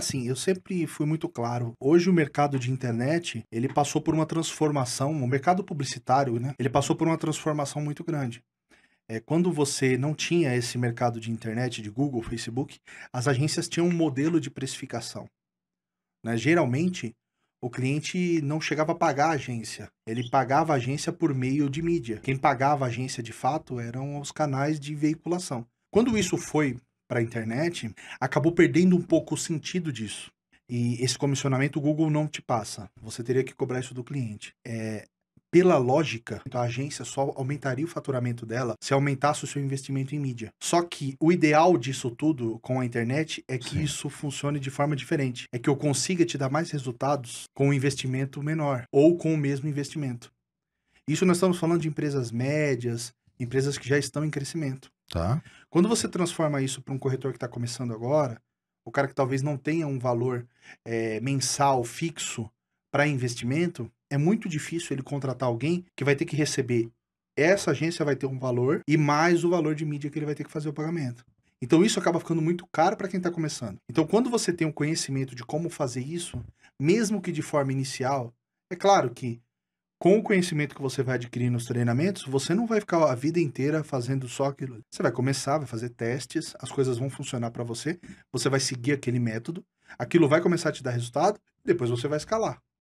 assim, eu sempre fui muito claro. Hoje o mercado de internet, ele passou por uma transformação, o mercado publicitário, né? Ele passou por uma transformação muito grande. É, quando você não tinha esse mercado de internet, de Google, Facebook, as agências tinham um modelo de precificação. Né? Geralmente, o cliente não chegava a pagar a agência, ele pagava a agência por meio de mídia. Quem pagava a agência de fato eram os canais de veiculação. Quando isso foi para a internet, acabou perdendo um pouco o sentido disso. E esse comissionamento o Google não te passa. Você teria que cobrar isso do cliente. É, pela lógica, então a agência só aumentaria o faturamento dela se aumentasse o seu investimento em mídia. Só que o ideal disso tudo com a internet é que Sim. isso funcione de forma diferente. É que eu consiga te dar mais resultados com um investimento menor ou com o mesmo investimento. Isso nós estamos falando de empresas médias, empresas que já estão em crescimento. Tá. Quando você transforma isso para um corretor que está começando agora, o cara que talvez não tenha um valor é, mensal fixo para investimento, é muito difícil ele contratar alguém que vai ter que receber. Essa agência vai ter um valor e mais o valor de mídia que ele vai ter que fazer o pagamento. Então isso acaba ficando muito caro para quem está começando. Então quando você tem um conhecimento de como fazer isso, mesmo que de forma inicial, é claro que com o conhecimento que você vai adquirir nos treinamentos, você não vai ficar a vida inteira fazendo só aquilo. Você vai começar, vai fazer testes, as coisas vão funcionar para você, você vai seguir aquele método, aquilo vai começar a te dar resultado, depois você vai escalar.